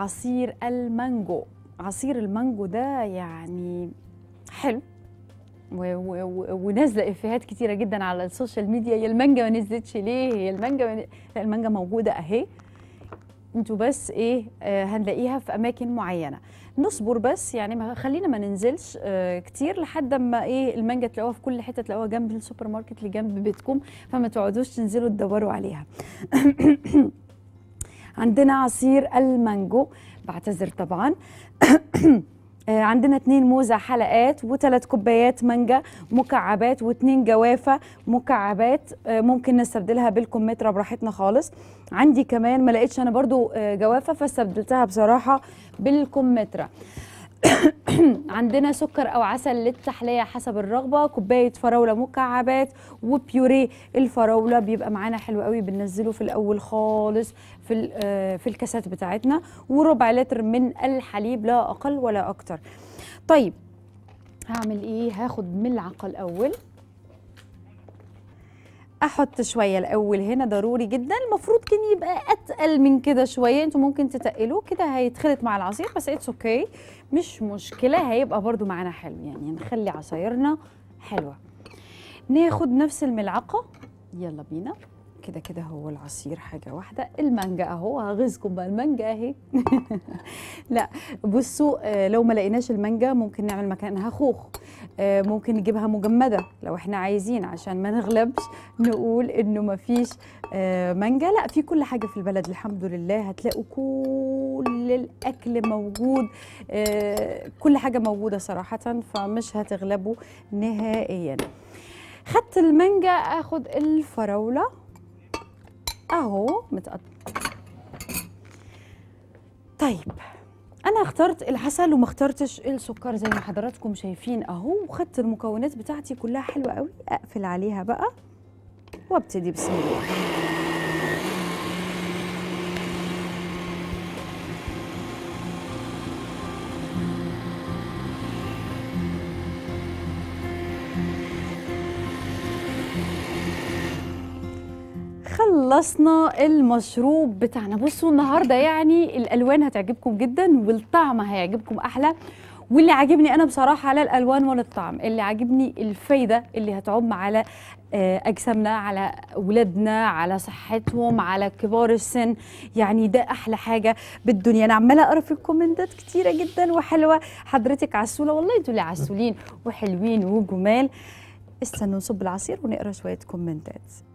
عصير المانجو عصير المانجو ده يعني حلو ونازله افيهات كتيره جدا على السوشيال ميديا يا المانجا ما نزلتش ليه يا المانجا لا المانجا موجوده اهي انتوا بس ايه آه هنلاقيها في اماكن معينه نصبر بس يعني ما خلينا ما ننزلش آه كتير لحد اما ايه المانجا تلاقوها في كل حته تلاقوها جنب السوبر ماركت اللي جنب بيتكم فما تقعدوش تنزلوا تدوروا عليها عندنا عصير المانجو بعتذر طبعا آه، عندنا اتنين موزة حلقات وثلاث كوبايات مانجا مكعبات واتنين جوافة مكعبات آه، ممكن نستبدلها بالكمثرى براحتنا خالص عندي كمان ما لقيتش انا برضو آه، جوافة فاستبدلتها بصراحة بالكمثرى عندنا سكر او عسل للتحليه حسب الرغبه كوبايه فراوله مكعبات وبيوريه الفراوله بيبقى معانا حلو قوي بننزله في الاول خالص في آه، في الكاسات بتاعتنا وربع لتر من الحليب لا اقل ولا اكتر طيب هعمل ايه هاخد ملعقه الاول احط شويه الاول هنا ضروري جدا المفروض كان يبقى اتقل من كده شويه انتوا ممكن تتقلوه كده هيتخلط مع العصير بس اتس اوكي okay. مش مشكله هيبقى برده معانا حلو يعني نخلي عصايرنا حلوه ناخد نفس الملعقه يلا بينا كده كده هو العصير حاجة واحدة المانجا اهو هغيظكم بقى المانجا اهي لا بصوا آه، لو ما لقيناش المانجا ممكن نعمل مكانها خوخ آه، ممكن نجيبها مجمده لو احنا عايزين عشان ما نغلبش نقول انه ما فيش آه، مانجا لا في كل حاجه في البلد الحمد لله هتلاقوا كل الاكل موجود آه، كل حاجه موجوده صراحه فمش هتغلبوا نهائيا خدت المانجا اخد الفراوله اهو متقطع طيب انا اخترت العسل وما اخترتش السكر زي ما حضراتكم شايفين اهو وخدت المكونات بتاعتي كلها حلوه قوي اقفل عليها بقى وابتدي بسم الله خلصنا المشروب بتاعنا بصوا النهارده يعني الالوان هتعجبكم جدا والطعم هيعجبكم احلى واللي عاجبني انا بصراحه على الالوان ولا الطعم اللي عاجبني الفايده اللي هتعم على آه، اجسامنا على اولادنا على صحتهم على كبار السن يعني ده احلى حاجه بالدنيا انا عماله اقرا في الكومنتات كتيره جدا وحلوه حضرتك عسوله والله انتوا اللي عسولين وحلوين وجمال استنوا نصب العصير ونقرا شويه كومنتات